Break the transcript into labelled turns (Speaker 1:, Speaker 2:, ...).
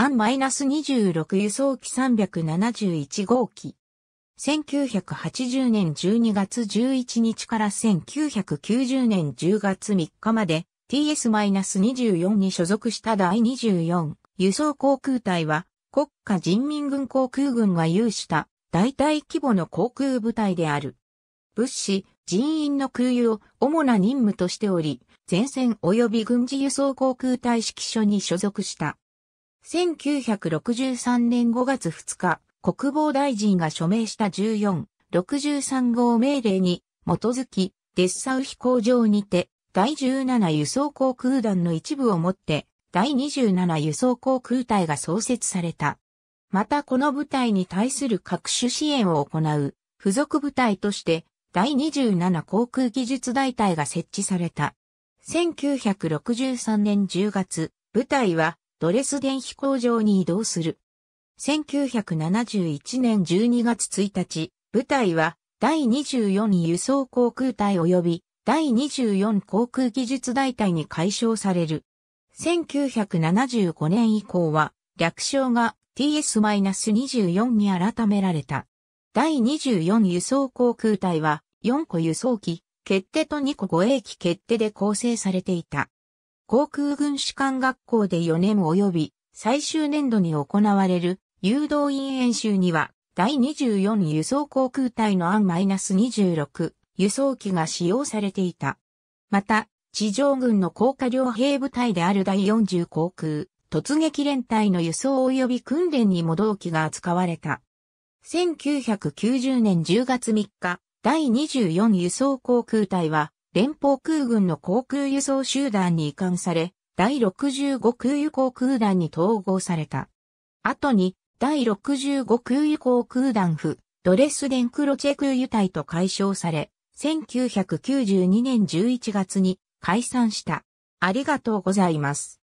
Speaker 1: アン -26 輸送機371号機。1980年12月11日から1990年10月3日まで TS-24 に所属した第24輸送航空隊は国家人民軍航空軍が有した大体規模の航空部隊である。物資、人員の空輸を主な任務としており、前線及び軍事輸送航空隊指揮所に所属した。1963年5月2日、国防大臣が署名した14、63号命令に基づき、デッサウ飛行場にて、第17輸送航空団の一部をもって、第27輸送航空隊が創設された。またこの部隊に対する各種支援を行う、付属部隊として、第27航空技術大隊が設置された。1963年10月、部隊はドレスデン飛行場に移動する。1971年12月1日、部隊は第24輸送航空隊及び第24航空技術大隊に解消される。1975年以降は略称が TS-24 に改められた。第24輸送航空隊は4個輸送機、決定と2個護衛機決定で構成されていた。航空軍士官学校で4年及び最終年度に行われる誘導員演習には第24輸送航空隊の案 -26 輸送機が使用されていた。また、地上軍の高架両兵部隊である第40航空突撃連隊の輸送及び訓練にも同機が扱われた。1990年10月3日、第24輸送航空隊は連邦空軍の航空輸送集団に移管され、第65空輸航空団に統合された。後に、第65空輸航空団府、ドレスデンクロチェ空輸隊と解消され、1992年11月に解散した。ありがとうございます。